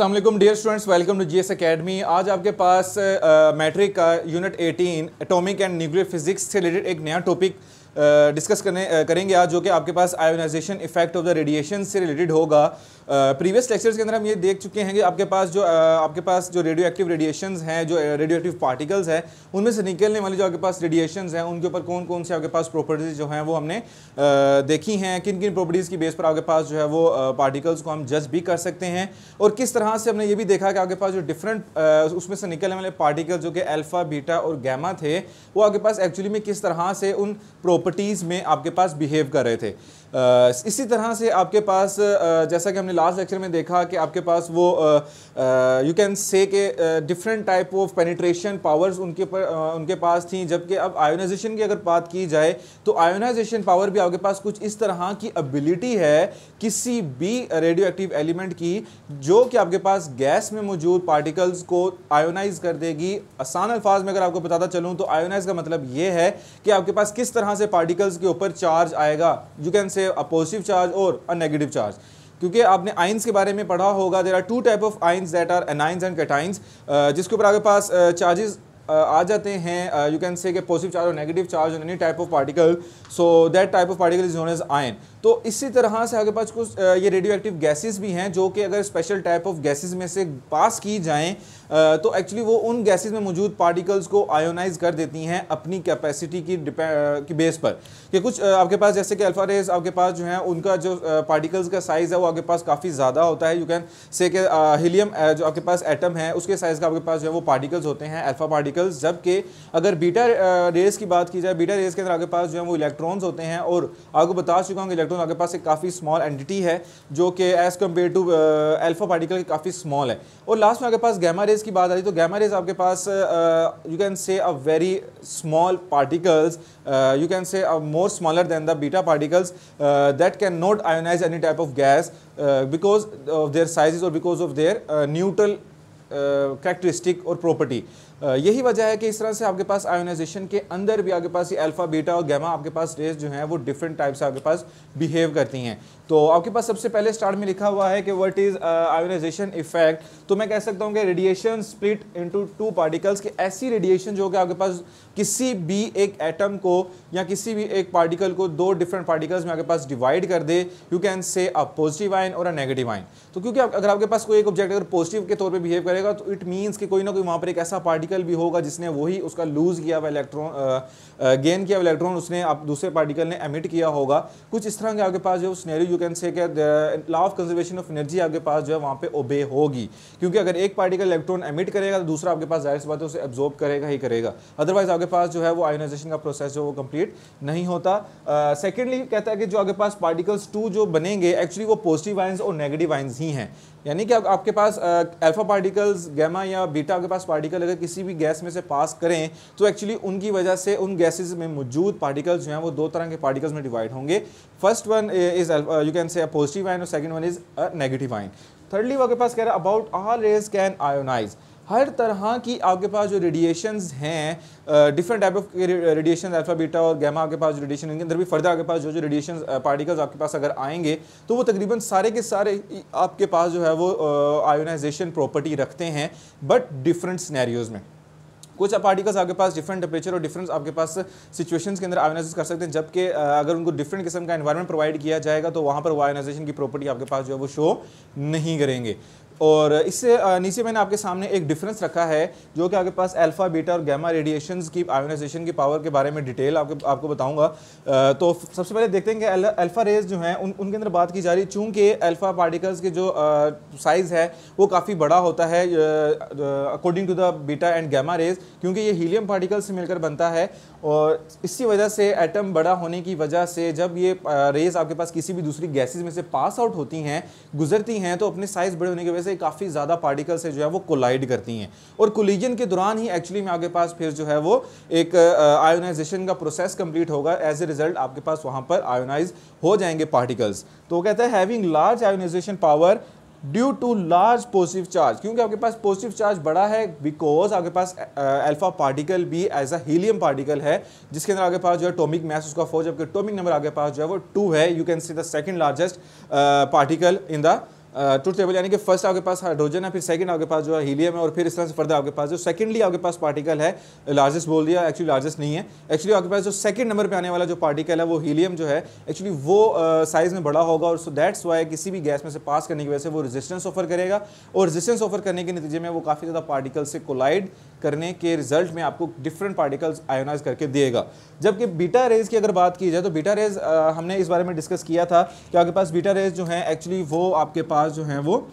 Aslam dear students welcome to G S academy आज आपके पास मैट्रिक का unit 18 atomic and nuclear physics से रिलेटेड एक नया टॉपिक डिस्कस करने करेंगे आज जो कि आपके पास ionisation effect of the radiation से रिलेटेड होगा प्रीवियस लेक्चर्स के अंदर हम ये देख चुके हैं कि आपके पास जो आपके पास जो रेडियो एक्टिव रेडिएशन हैं जो रेडियो एक्टिव पार्टिकल्स हैं उनमें से निकलने वाले जो आपके पास रेडिएशन हैं उनके ऊपर कौन कौन से आपके पास प्रॉपर्टीज़ जो हैं वो हमने देखी हैं किन किन प्रॉपर्टीज़ की बेस पर आपके पास जो है वो पार्टिकल्स को हम जज भी कर सकते हैं और किस तरह से हमने ये भी देखा कि आपके पास जो डिफरेंट उसमें से निकलने वाले पार्टिकल जो कि अल्फ़ा बीटा और गैमा थे वो आपके पास एक्चुअली में किस तरह से उन प्रो प्रॉपर्टीज़ में आपके पास बिहेव कर रहे थे इसी तरह से आपके पास जैसा कि हमने लास्ट लेक्चर में देखा कि आपके पास वो यू कैन से के different type of penetration powers उनके पर उनके पास थी जबकि अब आयोनाइजेशन की अगर बात की जाए तो आयोनाइजेशन पावर भी आपके पास कुछ इस तरह की एबिलिटी है किसी भी रेडियो एक्टिव एलिमेंट की जो कि आपके पास गैस में मौजूद पार्टिकल्स को आयोनाइज कर देगी आसान अल्फाज में अगर आपको बताता चलूँ तो आयोनाइज का मतलब ये है कि आपके पास किस तरह से पार्टिकल्स के ऊपर चार्ज आएगा यू कैन से से अ पॉजिटिव चार्ज और अ नेगेटिव चार्ज क्योंकि आपने आइंस के बारे में पढ़ा होगा there are two type of ions that are anions and cations जिसके ऊपर आपके पास चार्जेस आ जाते हैं you can say positive charge और negative charge on any type of particle so that type of particle is known as ion तो इसी तरह से आगे पास कुछ ये रेडियो एक्टिव गैसेज भी हैं जो कि अगर स्पेशल टाइप ऑफ गैसेज में से पास की जाएँ तो एक्चुअली वो उन गैसेज में मौजूद पार्टिकल्स को आयोनाइज कर देती हैं अपनी कैपेसिटी की की बेस पर कि कुछ आपके पास जैसे कि अल्फा रेज आपके पास जो है उनका जो पार्टिकल्स का साइज़ है वो आपके पास काफ़ी ज़्यादा होता है यू कैन से कि हीलियम जो आपके पास एटम है उसके साइज़ का आपके पास जो है वो पार्टिकल्स होते हैं अल्फा पार्टिकल्स जबकि अगर बीटा रेज की बात की जाए बीटा रेज के अंदर आपके पास जो है वो इलेक्ट्रॉन्स होते हैं और आपको बता चुका हूँ एटम तो आपके पास एक काफ़ी स्मॉल एंटिटी है जो कि as compare to alpha particle के काफ़ी स्मॉल है और लास्ट में आपके पास गैमा रेज की बात आ रही तो गैमा रेज आपके पास you can say a very small particles you can say a more smaller than the beta particles that can not ionize any type of gas because of their size और because of their neutral characteristic और property यही वजह है कि इस तरह से आपके पास आयोनाइजेशन के अंदर भी आपके पास ये अल्फ़ा बीटा और गैमा आपके पास रेस जो हैं वो डिफरेंट टाइप से आपके पास बिहेव करती हैं तो आपके पास सबसे पहले स्टार्ट में लिखा हुआ है कि वट इज़ आयोनाइजेशन इफेक्ट तो मैं कह सकता हूँ कि radiation split into two particles की ऐसी रेडिएशन जो कि आपके पास किसी भी एक एटम को या किसी भी एक पार्टिकल को दो डिफरेंट पार्टिकल्स में आपके पास डिवाइड कर दे you can say a positive ion और अ नेगेटिव आइन तो क्योंकि अगर आपके पास कोई एक ऑब्जेक्ट अगर पॉजिटिव के तौर पर बिहेव करेगा तो इट मीन्स कि कोई ना कोई वहाँ पर एक ऐसा पार्टिकल पार्टिकल भी होगा जिसने वही उसका लूज किया हुआ इलेक्ट्रॉन गेन किया हुआ इलेक्ट्रॉन उसने आप दूसरे पार्टिकल ने एमिट किया होगा कुछ इस तरह के आपके पास जो scenario you can say law of conservation of energy आपके पास जो है वहाँ पर ओबे होगी क्योंकि अगर एक पार्टिकल इलेक्ट्रॉन एमिट करेगा तो दूसरा आपके पास जाहिर सी बात है उसे एब्जॉर्ब करेगा ही करेगा अदरवाइज आपके पास जो है वो आयोनाइजेशन का प्रोसेस जो वो कंप्लीट नहीं होता सेकेंडली uh, कहता है कि जो आपके पास पार्टिकल्स टू जो बनेंगे एक्चुअली वो पॉजिटिव आइंस और नेगेटिव आइंस ही हैं यानी कि आप, आपके पास अल्फा पार्टिकल्स गैमा या बीटा आपके पास पार्टिकल अगर किसी किसी भी गैस में से पास करें तो एक्चुअली उनकी वजह से उन गैसेज में मौजूद पार्टिकल्स जो हैं वो दो तरह के पार्टिकल्स में डिवाइड होंगे first one is you can say positive ion और second one is a negative ion thirdly वो आपके पास कह रहा है about all rays can ionize हर तरह की आपके पास जो रेडिएशंस हैं different type of radiation alpha beta और गैमा आपके पास रेडिएशन इनके अंदर भी फर्दर आपके पास जो जो रेडिएशन पार्टिकल्स uh, आपके पास अगर आएंगे तो वो तकरीबन सारे के सारे आपके पास जो है वो आयोनाइजेशन uh, प्रॉपर्टी रखते हैं बट डिफरेंट स्नैरियोज़ में कुछ पार्टिकल्स आपके पास डिफरेंट टेपरेचर और डिफरेंस आपके पास सिचुएशंस के अंदर आयोनाइज कर सकते हैं जबकि अगर उनको डिफरेंट किस्म का एनवायरनमेंट प्रोवाइड किया जाएगा तो वहाँ पर वो आयोनाइजेशन की प्रॉपर्टी आपके पास जो है वो शो नहीं करेंगे और इससे नीचे मैंने आपके सामने एक डिफरेंस रखा है जो कि आपके पास अल्फा बीटा और गैमा रेडिएशन की आयोनाइजेशन की पावर के बारे में डिटेल आपके आपको बताऊंगा तो सबसे पहले देखते हैं कि अल्फा रेज जो हैं उन, उनके अंदर बात की जा रही है चूँकि अल्फा पार्टिकल्स के जो साइज़ है वो काफ़ी बड़ा होता है according to the beta and gamma rays क्योंकि ये हीलियम पार्टिकल्स से मिलकर बनता है और इसी वजह से एटम बड़ा होने की वजह से जब ये रेज़ आपके पास किसी भी दूसरी गैसेज में से पास आउट होती हैं गुजरती हैं तो अपने साइज़ बड़े होने की वजह से काफ़ी ज़्यादा पार्टिकल्स से जो है वो कोलाइड करती हैं और कोलिजन के दौरान ही एक्चुअली में आपके पास फिर जो है वो एक आयोनाइजेशन का प्रोसेस कंप्लीट होगा एज ए रिज़ल्ट आपके पास वहाँ पर आयोनाइज हो जाएंगे पार्टिकल्स तो कहता है having large ionization power due to large positive charge क्योंकि आपके पास पॉजिटिव चार्ज बड़ा है बिकॉज आपके पास अल्फा पार्टिकल भी एज अ हीलियम पार्टिकल है जिसके अंदर आपके पास जो है टोमिक मैस उसका फोर जबकि टोमिक नंबर आपके पास जो है वो टू है you can see the second largest particle in the truth table यानी कि फर्स्ट आपके पास हाइड्रोजन है फिर सेकंड आपके पास जो है हीलियम है और फिर इस तरह से फर्दर आपके पास जो सेकंडली आपके पास पार्टिकल है लार्जेस्ट बोल दिया एक्चुअली लार्जेस्ट नहीं है एक्चुअली आपके पास जो सेकंड नंबर पे आने वाला जो पार्टिकल है वो हीलियम जो है एक्चुअली वो साइज uh, में बड़ा होगा और सो दैट्स वाई किसी भी गैस में से पास करने की वजह से वो रजिस्टेंस ऑफर करेगा और रजिस्टेंस ऑफर करने के नतीजे में वो काफ़ी ज़्यादा पार्टिकल से कोलाइड करने के रिजल्ट में आपको डिफरेंट पार्टिकल्स आयोनाइज करके देगा जबकि बीटा रेज की अगर बात की जाए तो बीटा रेज हमने इस बारे में डिस्कस किया था कि आपके पास बीटा रेज जो है एक्चुअली वो आपके पास स्टार्स जो हैं वो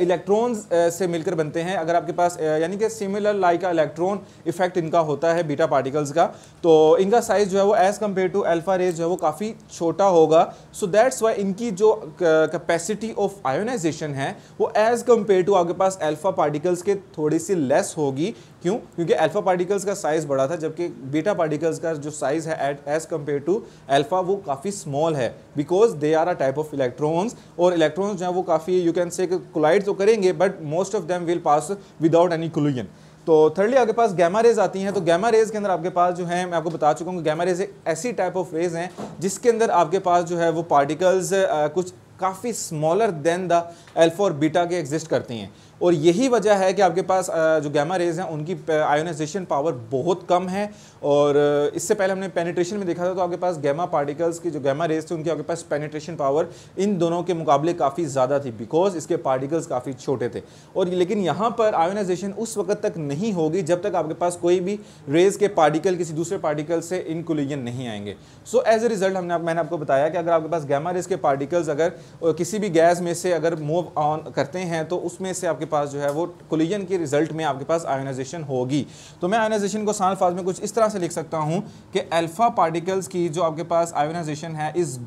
इलेक्ट्रॉन्स से मिलकर बनते हैं अगर आपके पास यानी कि सिमिलर लाइक का इलेक्ट्रॉन इफेक्ट इनका होता है बीटा पार्टिकल्स का तो इनका साइज़ जो है वो as compare to alpha rays जो है वो काफ़ी छोटा होगा सो दैट्स वाई इनकी जो कैपेसिटी ऑफ आयोनाइजेशन है वो एज़ कम्पेयर टू आपके पास अल्फा पार्टिकल्स के थोड़ी सी लेस होगी क्यों क्योंकि अल्फा पार्टिकल्स का साइज़ बड़ा था जबकि बीटा पार्टिकल्स का जो साइज़ है at as compare to alpha वो काफ़ी स्मॉल है because they are a type of electrons और इलेक्ट्रॉन्स जो है वो काफ़ी यू कैन से कोलाइड तो करेंगे but most of them will pass without any collision तो थर्डली आपके पास गैमा रेज आती हैं तो गैमा रेज के अंदर आपके पास जो है मैं आपको बता चुका हूँ गैमा रेज एक ऐसी टाइप ऑफ रेज हैं जिसके अंदर आपके पास जो है वो पार्टिकल्स कुछ काफ़ी स्मॉलर देन द एल्फा और बीटा के एग्जिस्ट करती हैं और यही वजह है कि आपके पास जो गैमा रेज हैं उनकी आयोनाइजेशन पावर बहुत कम है और इससे पहले हमने पेनिट्रेशन में देखा था तो आपके पास गैमा पार्टिकल्स की जो गैमा रेज थे उनके आपके पास पेनिट्रेशन पावर इन दोनों के मुकाबले काफ़ी ज़्यादा थी बिकॉज इसके पार्टिकल्स काफ़ी छोटे थे और लेकिन यहाँ पर आयोनाइजेशन उस वक्त तक नहीं होगी जब तक आपके पास कोई भी रेज के पार्टिकल किसी दूसरे पार्टिकल से इन नहीं आएंगे सो एज ए रिजल्ट हमने मैंने आपको बताया कि अगर आपके पास गैमा रेज के पार्टिकल्स अगर किसी भी गैस में से अगर मूव ऑन करते हैं तो उसमें से आपके आपके पास जो है वो कोलिजन के रिजल्ट में आपके पास आयोनाइजेशन होगी तो मैं आयोनाइजेशन को सान फाज में कुछ इस तरह से लिख सकता हूँ कि अल्फ़ा पार्टिकल्स की जो आपके पास आयोनाइजेशन है is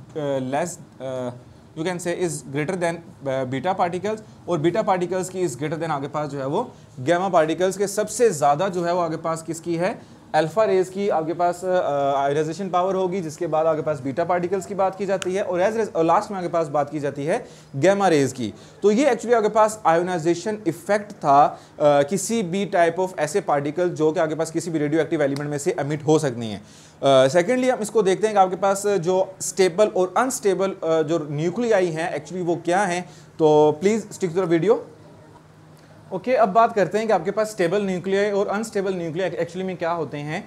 less you can say is greater than beta particles और बीटा पार्टिकल्स की इज़ ग्रेटर देन आपके पास जो है वो गैमा पार्टिकल्स के सबसे ज़्यादा जो है वो आपके पास किसकी है अल्फ़ा रेज की आपके पास आयोनाइजेशन पावर होगी जिसके बाद आपके पास बीटा पार्टिकल्स की बात की जाती है और एज रेज और लास्ट में आपके पास बात की जाती है गैमा रेज की तो ये एक्चुअली आपके पास आयोनाइजेशन इफेक्ट था आ, किसी भी टाइप ऑफ ऐसे पार्टिकल जो कि आपके पास किसी भी रेडियो एक्टिव एलिमेंट में से अमिट हो सकती हैं सेकेंडली हम इसको देखते हैं कि आपके पास जो स्टेबल और अनस्टेबल जो न्यूक्लियाई हैं एक्चुअली वो क्या हैं तो please stick to the video okay okay, अब बात करते हैं कि आपके पास स्टेबल न्यूक्लियर और अनस्टेबल न्यूक्लियर एक्चुअली में क्या होते हैं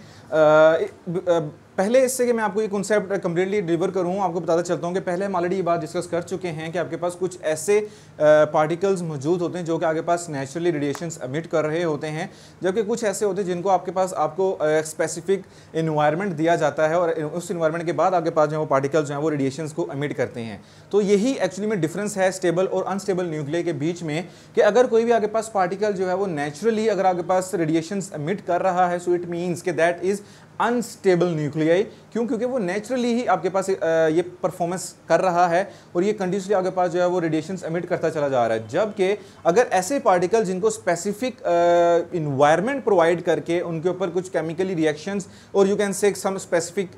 पहले इससे कि मैं आपको ये कॉन्सेप्ट कम्प्लीटली डिलीवर करूँ आपको बताता चलता हूँ कि पहले हम ऑलरेडी ये बात डिस्कस कर चुके हैं कि आपके पास कुछ ऐसे पार्टिकल्स मौजूद होते हैं जो कि आपके पास नेचुरली रेडिएशन अमिट कर रहे होते हैं जबकि कुछ ऐसे होते हैं जिनको आपके पास आपको स्पेसिफिक इन्वायरमेंट दिया जाता है और उस इन्वायरमेंट के बाद आपके पास जो है वो पार्टिकल्स जो हैं वो रेडिएशन को अमिट करते हैं तो यही एक्चुअली में डिफरेंस है स्टेबल और अनस्टेबल न्यूक्लियर के बीच में कि अगर कोई भी आपके पास पार्टिकल जो है वो नेचुरली अगर आपके पास रेडिएशन अमिट कर रहा है सो इट मीन्स के दैट इज़ अनस्टेबल न्यूक्लियाई क्यों क्योंकि वो नेचुरली ही आपके पास ये परफॉर्मेंस कर रहा है और ये कंटिन्यूसली आपके पास जो है वो रेडिएशन एमिट करता चला जा रहा है जबकि अगर ऐसे पार्टिकल जिनको स्पेसिफिक इन्वायरमेंट प्रोवाइड करके उनके ऊपर कुछ केमिकली रिएक्शंस और you can say some specific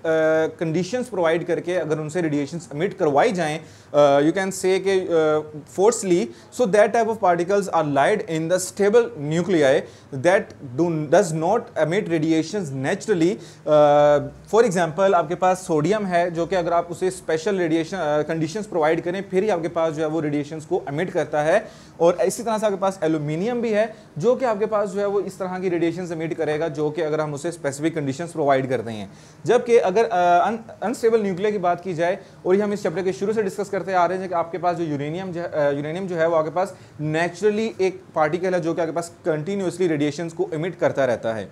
conditions provide करके अगर उनसे रेडिएशन एमिट करवाई जाएँ यू कैन से के forcely so that type of particles are laid in the stable nuclei that do does not emit radiation naturally for example आपके पास sodium है जो कि अगर आप उसे स्पेशल रेडिएशन कंडीशंस प्रोवाइड करें फिर ही आपके पास जो है वो रेडिएशंस को एमिट करता है और इसी तरह से आपके पास एलुमिनियम भी है जो कि आपके पास जो है वो इस तरह की रेडिएशन एमिट करेगा जो कि अगर हम उसे स्पेसिफिक कंडीशन प्रोवाइड करते हैं जबकि अगर अनस्टेबल न्यूक्लियर की बात की जाए और ये हम इस चैप्टर के शुरू से डिस्कस करते आ रहे हैं कि आपके पास जो यूरेनियम यूरेनियम जो है वो आपके पास नेचुरली एक पार्टिकल है जो कि आपके पास कंटिन्यूसली रेडिएशन को इमिट करता रहता है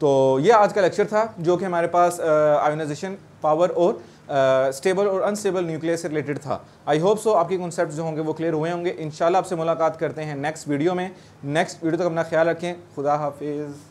तो ये आज का लेक्चर था जो कि हमारे पास आयोनाइजेशन पावर और स्टेबल और अनस्टेबल न्यूक्लियस से रिलेटेड था आई होप सो आपके कॉन्सेप्ट जो होंगे वो क्लियर हुए होंगे इन आपसे मुलाकात करते हैं नेक्स्ट वीडियो में नेक्स्ट वीडियो तक अपना ख्याल रखें खुदा हाफिज़